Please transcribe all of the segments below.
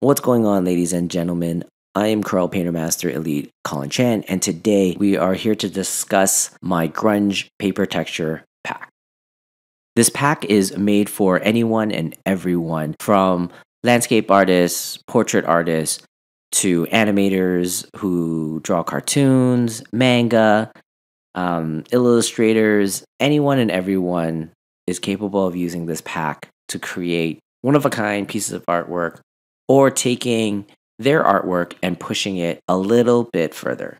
What's going on, ladies and gentlemen? I am curl Painter Master Elite Colin Chan, and today we are here to discuss my Grunge Paper Texture Pack. This pack is made for anyone and everyone, from landscape artists, portrait artists, to animators who draw cartoons, manga, um, illustrators. Anyone and everyone is capable of using this pack to create one of a kind pieces of artwork or taking their artwork and pushing it a little bit further.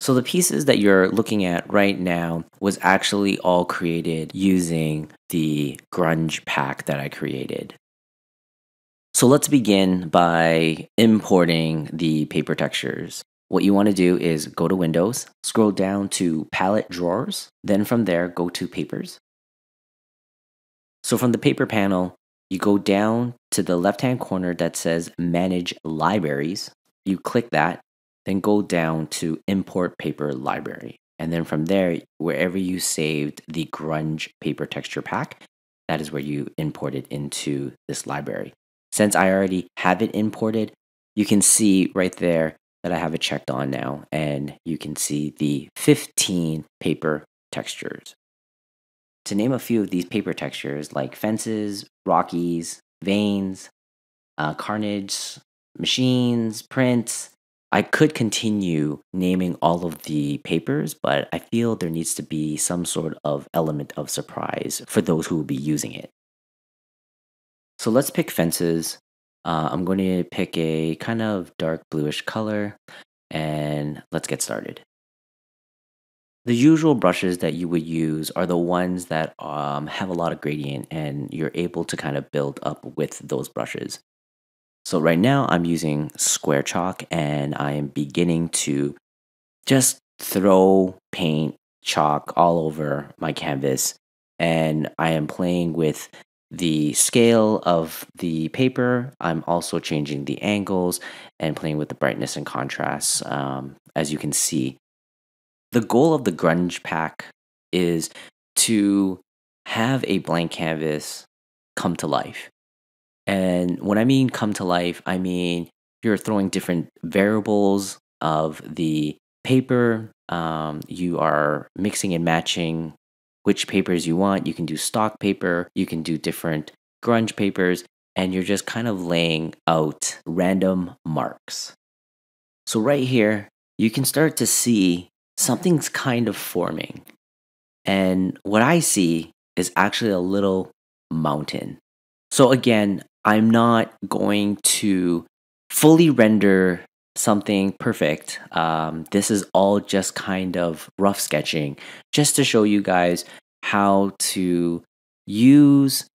So the pieces that you're looking at right now was actually all created using the grunge pack that I created. So let's begin by importing the paper textures. What you want to do is go to Windows, scroll down to Palette Drawers, then from there go to Papers. So from the paper panel, you go down to the left hand corner that says Manage Libraries. You click that, then go down to Import Paper Library. And then from there, wherever you saved the Grunge paper texture pack, that is where you import it into this library. Since I already have it imported, you can see right there that I have it checked on now, and you can see the 15 paper textures. To name a few of these paper textures, like fences, Rockies, veins, uh, carnage, machines, prints. I could continue naming all of the papers, but I feel there needs to be some sort of element of surprise for those who will be using it. So let's pick fences. Uh, I'm going to pick a kind of dark bluish color and let's get started. The usual brushes that you would use are the ones that um, have a lot of gradient and you're able to kind of build up with those brushes. So right now I'm using square chalk and I am beginning to just throw paint, chalk all over my canvas. And I am playing with the scale of the paper. I'm also changing the angles and playing with the brightness and contrast um, as you can see the goal of the grunge pack is to have a blank canvas come to life. And when I mean come to life, I mean you're throwing different variables of the paper. Um, you are mixing and matching which papers you want. You can do stock paper, you can do different grunge papers, and you're just kind of laying out random marks. So, right here, you can start to see something's kind of forming. And what I see is actually a little mountain. So again, I'm not going to fully render something perfect. Um, this is all just kind of rough sketching, just to show you guys how to use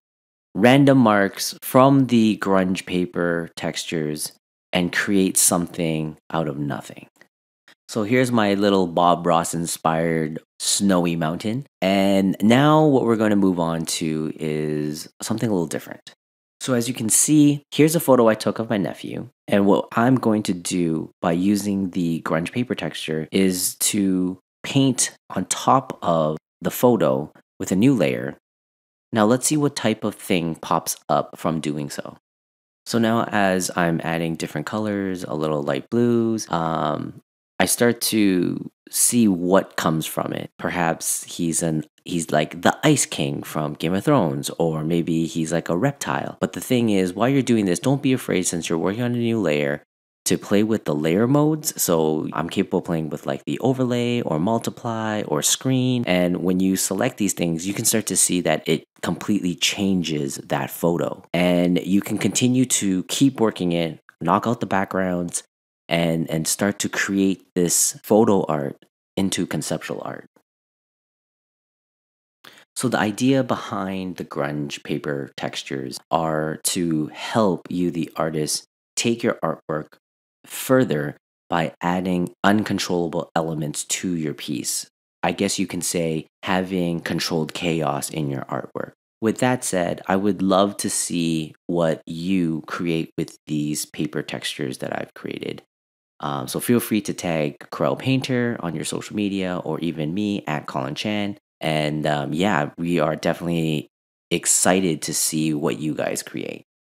random marks from the grunge paper textures and create something out of nothing. So here's my little Bob Ross inspired snowy mountain. And now what we're going to move on to is something a little different. So as you can see, here's a photo I took of my nephew. And what I'm going to do by using the grunge paper texture is to paint on top of the photo with a new layer. Now let's see what type of thing pops up from doing so. So now as I'm adding different colors, a little light blues, um, I start to see what comes from it. Perhaps he's an he's like the ice king from Game of Thrones or maybe he's like a reptile. But the thing is, while you're doing this, don't be afraid since you're working on a new layer to play with the layer modes. So I'm capable of playing with like the overlay or multiply or screen. And when you select these things, you can start to see that it completely changes that photo. And you can continue to keep working it, knock out the backgrounds, and and start to create this photo art into conceptual art. So the idea behind the grunge paper textures are to help you the artist take your artwork further by adding uncontrollable elements to your piece. I guess you can say having controlled chaos in your artwork. With that said, I would love to see what you create with these paper textures that I've created. Um, so feel free to tag Corel Painter on your social media or even me at Colin Chan. And um, yeah, we are definitely excited to see what you guys create.